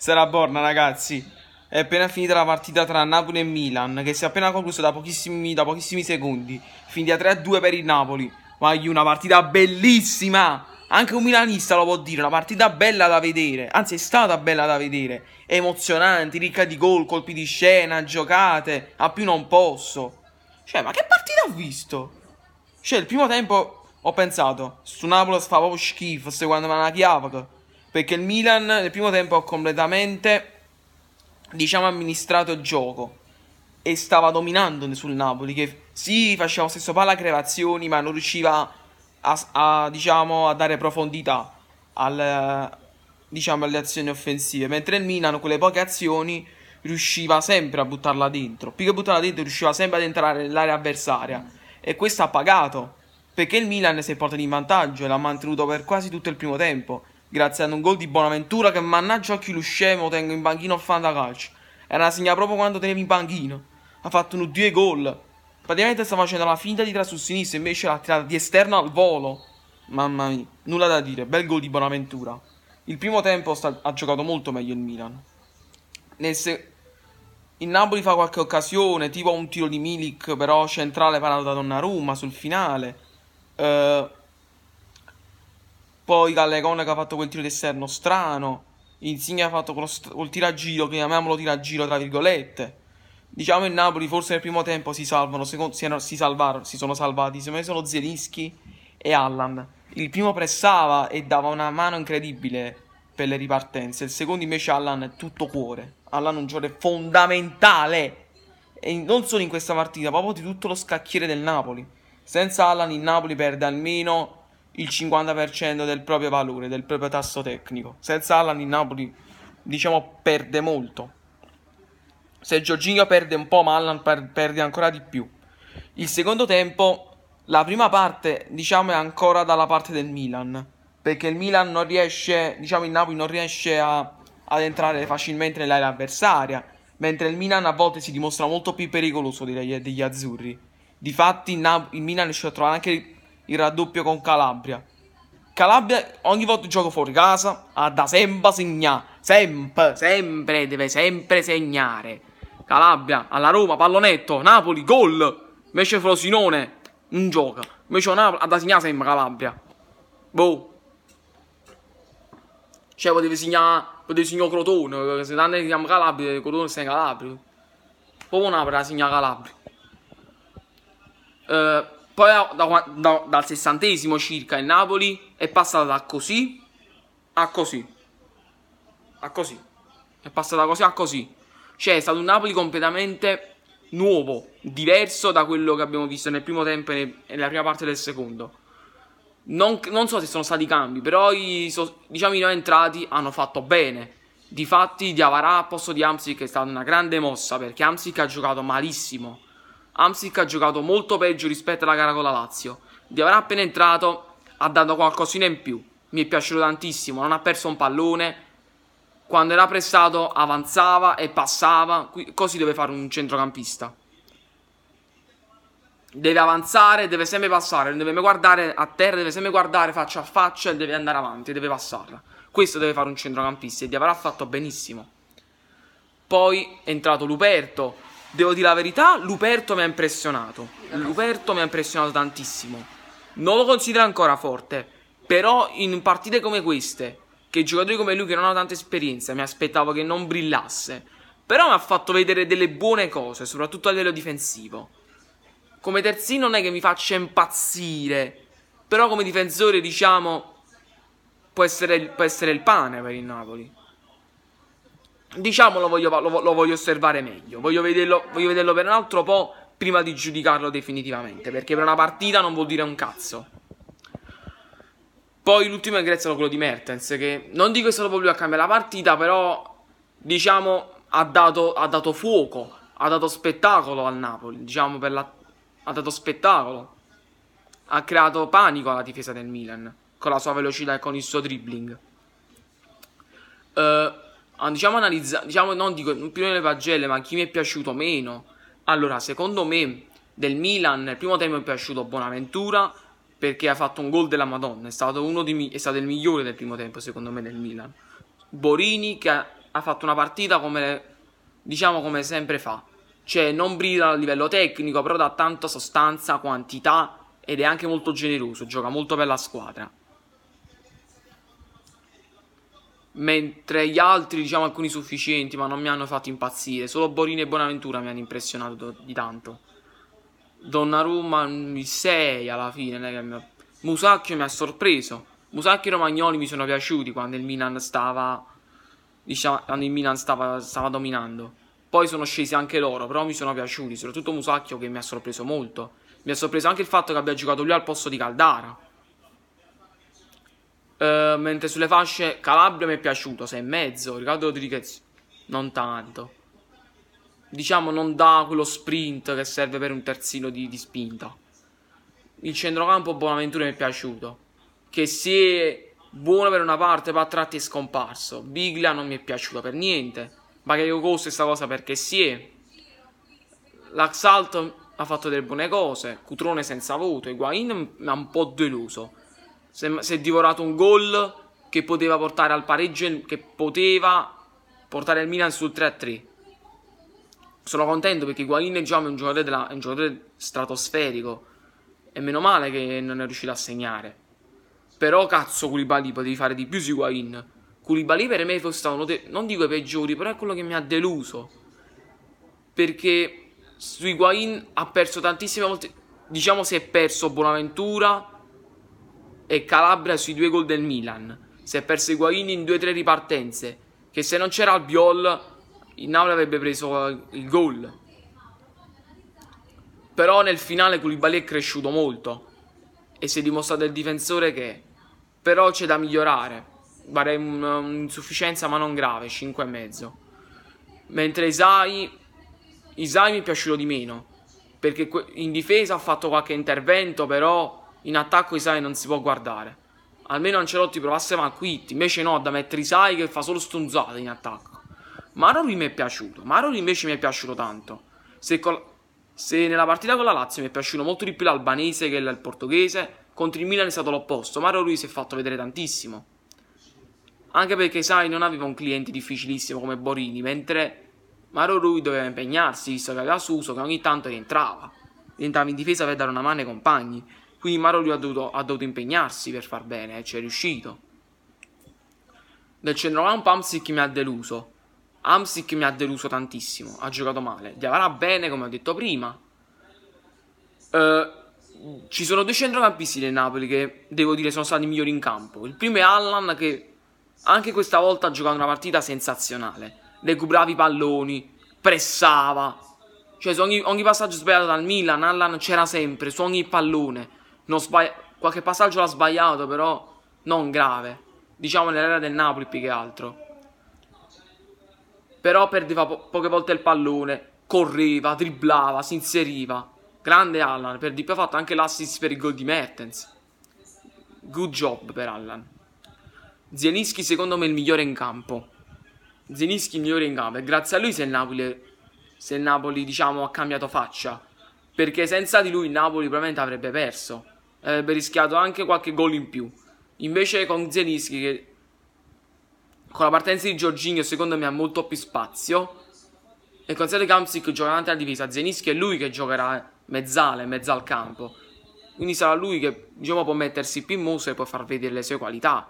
Sarà Borna, ragazzi. È appena finita la partita tra Napoli e Milan, che si è appena conclusa da pochissimi, da pochissimi secondi. Finita 3-2 per il Napoli. Ma una partita bellissima! Anche un milanista lo può dire, una partita bella da vedere. Anzi, è stata bella da vedere. Emozionante, ricca di gol, colpi di scena, giocate. A più non posso. Cioè, ma che partita ho visto? Cioè, il primo tempo ho pensato, su Napoli fa proprio schifo, secondo me è una chiave perché il Milan nel primo tempo ha completamente diciamo amministrato il gioco e stava dominando sul Napoli che sì faceva lo stesso palla creazioni ma non riusciva a, a, diciamo, a dare profondità al, diciamo, alle azioni offensive mentre il Milan con le poche azioni riusciva sempre a buttarla dentro più che buttarla dentro riusciva sempre ad entrare nell'area avversaria e questo ha pagato perché il Milan si è portato in vantaggio e l'ha mantenuto per quasi tutto il primo tempo grazie ad un gol di Bonaventura che mannaggia a chi lo scemo tengo in panchino al calcio. Era una segna proprio quando tenevi in banchino. Ha fatto un due gol. Praticamente sta facendo la finta di tra sul sinistro, invece l'ha tirata di esterno al volo. Mamma mia, nulla da dire, bel gol di Bonaventura. Il primo tempo sta- ha giocato molto meglio il Milan. Nel se- il Napoli fa qualche occasione, tipo un tiro di Milik, però centrale parato da Donnarumma sul finale. Uh, poi Gallegone che ha fatto quel tiro d'esterno strano. Insigne ha fatto quello, quel a giro, chiamiamolo tiro a giro, tra virgolette. Diciamo il Napoli forse nel primo tempo si salvano, secondo, si, si, salvarono, si sono salvati, secondo me sono Zelinski e Allan. Il primo pressava e dava una mano incredibile per le ripartenze, il secondo invece Allan è tutto cuore. Allan è un giocatore fondamentale, e non solo in questa partita, proprio di tutto lo scacchiere del Napoli. Senza Allan il Napoli perde almeno il 50% del proprio valore, del proprio tasso tecnico. Senza Alan il Napoli, diciamo, perde molto. Se Giorginio perde un po', ma Alan per- perde ancora di più. Il secondo tempo, la prima parte, diciamo, è ancora dalla parte del Milan, perché il Milan non riesce, diciamo, il Napoli non riesce a, ad entrare facilmente nell'area avversaria, mentre il Milan a volte si dimostra molto più pericoloso degli, degli azzurri. Difatti, il, Nap- il Milan riesce a trovare anche il raddoppio con Calabria. Calabria ogni volta gioco fuori casa ha da sempre segnare, sempre, sempre, deve sempre segnare. Calabria, alla Roma, pallonetto, Napoli, gol, invece Frosinone, non gioca, invece Napoli, ha da segnare sempre Calabria. Boh. Cioè potevi segnare, potevi segnare Crotone, eh, se danno chiama Calabria, Crotone sta in Calabria. Poi Napoli ha segnato Calabria. Eh... Poi da, da, dal sessantesimo circa il Napoli è passato da così a così. A così. È passato da così a così. Cioè è stato un Napoli completamente nuovo, diverso da quello che abbiamo visto nel primo tempo e nella prima parte del secondo. Non, non so se sono stati i cambi, però i, diciamo, i entrati hanno fatto bene. Difatti, Diavarà a posto di Amsic è stata una grande mossa perché Amsic ha giocato malissimo Amsic ha giocato molto peggio rispetto alla gara con la Lazio. Di aver appena entrato ha dato qualcosina in più. Mi è piaciuto tantissimo, non ha perso un pallone. Quando era prestato avanzava e passava, così deve fare un centrocampista. Deve avanzare, deve sempre passare, non deve mai guardare a terra, deve sempre guardare faccia a faccia e deve andare avanti, deve passarla. Questo deve fare un centrocampista e Di avrà fatto benissimo. Poi è entrato Luperto, devo dire la verità, Luperto mi ha impressionato. Luperto mi ha impressionato tantissimo. Non lo considero ancora forte, però in partite come queste, che giocatori come lui che non hanno tanta esperienza, mi aspettavo che non brillasse. Però mi ha fatto vedere delle buone cose, soprattutto a livello difensivo. Come terzino non è che mi faccia impazzire, però come difensore, diciamo, può essere, può essere il pane per il Napoli diciamolo, voglio, lo, lo, voglio osservare meglio, voglio vederlo, voglio vederlo per un altro po' prima di giudicarlo definitivamente, perché per una partita non vuol dire un cazzo. Poi l'ultimo ingresso è quello di Mertens, che non dico che sia proprio lui a cambiare la partita, però diciamo ha dato, ha dato fuoco, ha dato spettacolo al Napoli, diciamo la, ha dato spettacolo, ha creato panico alla difesa del Milan, con la sua velocità e con il suo dribbling. Uh, Ah, diciamo analizza, diciamo non dico più nelle pagelle, ma chi mi è piaciuto meno. Allora, secondo me del Milan nel primo tempo mi è piaciuto Bonaventura perché ha fatto un gol della Madonna, è stato uno di è stato il migliore del primo tempo secondo me del Milan. Borini che ha, ha fatto una partita come diciamo come sempre fa. Cioè, non brilla a livello tecnico, però dà tanta sostanza, quantità ed è anche molto generoso, gioca molto per la squadra. mentre gli altri, diciamo alcuni sufficienti, ma non mi hanno fatto impazzire. Solo Borini e Bonaventura mi hanno impressionato di tanto. Donnarumma mm, il 6 alla fine, Musacchio mi ha sorpreso. Musacchio e Romagnoli mi sono piaciuti quando il Milan stava diciamo, quando il Milan stava, stava dominando. Poi sono scesi anche loro, però mi sono piaciuti, soprattutto Musacchio che mi ha sorpreso molto. Mi ha sorpreso anche il fatto che abbia giocato lui al posto di Caldara eh, mentre sulle fasce Calabria mi è piaciuto 6 e mezzo. Riccardo Rodriguez non tanto diciamo non dà quello sprint che serve per un terzino di, di spinta il centrocampo Bonaventura mi è piaciuto che si è buono per una parte ma a tratti è scomparso Biglia non mi è piaciuto per niente Ma Bagaglio Costa è questa cosa perché si è L'Axalto ha fatto delle buone cose Cutrone senza voto Higuain mi ha un po' deluso si è divorato un gol che poteva portare al pareggio, che poteva portare il Milan sul 3-3. Sono contento perché Guain Giam diciamo, è un giocatore, della, un giocatore stratosferico e meno male che non è riuscito a segnare. Però cazzo Koulibaly potevi fare di più su Guain. Koulibaly per me fosse stato uno dei, non dico i peggiori, però è quello che mi ha deluso. Perché su Higuain ha perso tantissime volte, diciamo si è perso Bonaventura, e Calabria sui due gol del Milan. Si è perso Guarini in due o tre ripartenze, che se non c'era il Biol, il Napoli avrebbe preso eh, il gol. Però nel finale Koulibaly è cresciuto molto e si è dimostrato il difensore che però c'è da migliorare. Pare un'insufficienza ma non grave, 5,5. Mentre Isai, Isai mi è piaciuto di meno, perché in difesa ha fatto qualche intervento, però in attacco Isai non si può guardare. Almeno Ancelotti provasse Manquitti, invece no, da mettere Isai che fa solo stronzate in attacco. Maroli mi è piaciuto, Maroli invece mi è piaciuto tanto. Se, col... Se, nella partita con la Lazio mi è piaciuto molto di più l'albanese che il portoghese, contro il Milan è stato l'opposto, Maroli si è fatto vedere tantissimo. Anche perché Sai non aveva un cliente difficilissimo come Borini, mentre Maro Maroli doveva impegnarsi, visto che aveva Suso che ogni tanto rientrava. Rientrava in difesa per dare una mano ai compagni. Quindi Maroli ha dovuto, ha dovuto impegnarsi per far bene, e eh, ci è riuscito. Del centrocampo Amsic mi ha deluso. Amsic mi ha deluso tantissimo, ha giocato male. Diavara bene, come ho detto prima. Eh, ci sono due centrocampisti del Napoli che, devo dire, sono stati i migliori in campo. Il primo è Allan che anche questa volta ha giocato una partita sensazionale. Recuperava i palloni, pressava. Cioè, su ogni, ogni passaggio sbagliato dal Milan, Allan c'era sempre, su ogni pallone sbagli- qualche passaggio l'ha sbagliato, però non grave. Diciamo nell'area del Napoli più che altro. Però perdeva po- poche volte il pallone, correva, dribblava, si inseriva. Grande Allan, per di più ha fatto anche l'assist per il gol di Mertens. Good job per Allan. Zielinski secondo me è il migliore in campo. Zielinski il migliore in campo e grazie a lui se il Napoli, se il Napoli diciamo, ha cambiato faccia. Perché senza di lui il Napoli probabilmente avrebbe perso avrebbe rischiato anche qualche gol in più. Invece con Zielinski che con la partenza di Giorginio secondo me ha molto più spazio e considera che Amsic giocherà davanti alla divisa, Zielinski è lui che giocherà mezzale, mezzo al campo. Quindi sarà lui che diciamo, può mettersi più in muso e può far vedere le sue qualità.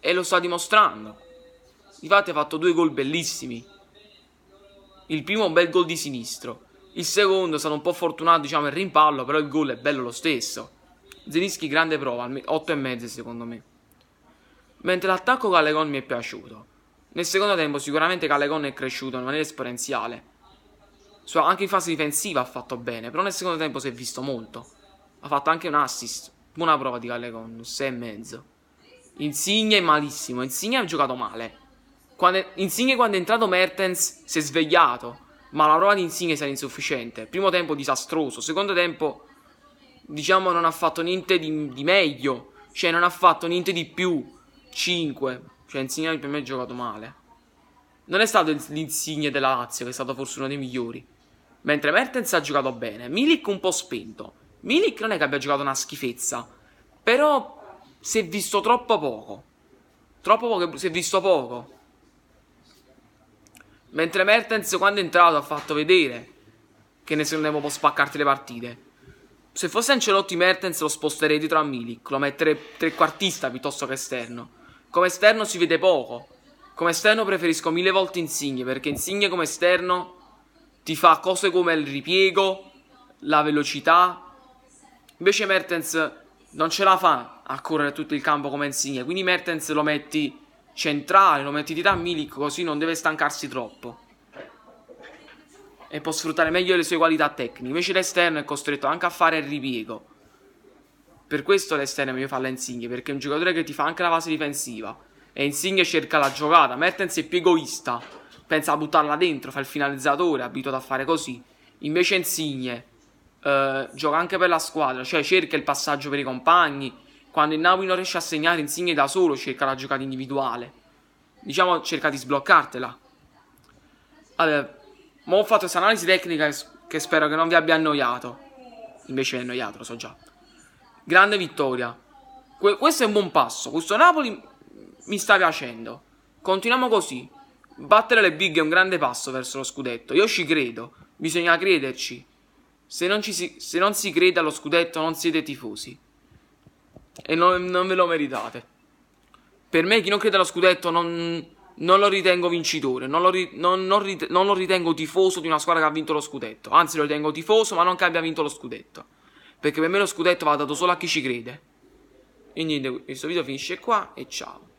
E lo sta dimostrando. Infatti ha fatto due gol bellissimi. Il primo un bel gol di sinistro. Il secondo è stato un po' fortunato, diciamo, il rimpallo, però il gol è bello lo stesso. Zelischi grande prova, 8,5 secondo me. Mentre l'attacco Callegon mi è piaciuto. Nel secondo tempo sicuramente Callegon è cresciuto in maniera esponenziale. Anche in fase difensiva ha fatto bene, però nel secondo tempo si è visto molto. Ha fatto anche un assist, buona prova di Callegon, 6,5. Insigne malissimo, Insigne ha giocato male. Quando, Insigne quando è entrato Mertens si è svegliato, ma la prova di Insigne sarà insufficiente. Primo tempo disastroso, secondo tempo diciamo, non ha fatto niente di, di, meglio. Cioè, non ha fatto niente di più. 5. Cioè, Insigne per me ha giocato male. Non è stato l'insigne della Lazio, che è stato forse uno dei migliori. Mentre Mertens ha giocato bene. Milik un po' spento. Milik non è che abbia giocato una schifezza. Però si è visto troppo poco. Troppo poco, si è visto poco. Mentre Mertens quando è entrato ha fatto vedere che ne se ne può spaccarti le partite se fosse Ancelotti Mertens lo sposterei dietro a Milik, lo metterei trequartista piuttosto che esterno. Come esterno si vede poco. Come esterno preferisco mille volte Insigne, perché Insigne come esterno ti fa cose come il ripiego, la velocità. Invece Mertens non ce la fa a correre tutto il campo come Insigne, quindi Mertens lo metti centrale, lo metti di là a Milik così non deve stancarsi troppo e può sfruttare meglio le sue qualità tecniche. Invece l'esterno è costretto anche a fare il ripiego. Per questo l'esterno è meglio farla Insigne, perché è un giocatore che ti fa anche la fase difensiva. E Insigne cerca la giocata. Mertens è più egoista, pensa a buttarla dentro, fa il finalizzatore, abituato a fare così. Invece Insigne eh, gioca anche per la squadra, cioè cerca il passaggio per i compagni. Quando il Napoli non riesce a segnare Insigne da solo, cerca la giocata individuale. Diciamo, cerca di sbloccartela. Allora, ma ho fatto questa analisi tecnica che spero che non vi abbia annoiato. Invece è annoiato, lo so già. Grande vittoria. Que- questo è un buon passo. Questo Napoli mi sta piacendo. Continuiamo così. Battere le big è un grande passo verso lo scudetto. Io ci credo. Bisogna crederci. Se non, si, se non si crede allo scudetto, non siete tifosi. E non, non ve lo meritate. Per me, chi non crede allo scudetto non non lo ritengo vincitore, non lo, ri- non, non, rit- non lo, ritengo tifoso di una squadra che ha vinto lo scudetto. Anzi, lo ritengo tifoso, ma non che abbia vinto lo scudetto. Perché per me lo scudetto va dato solo a chi ci crede. E niente, questo video finisce qua e ciao.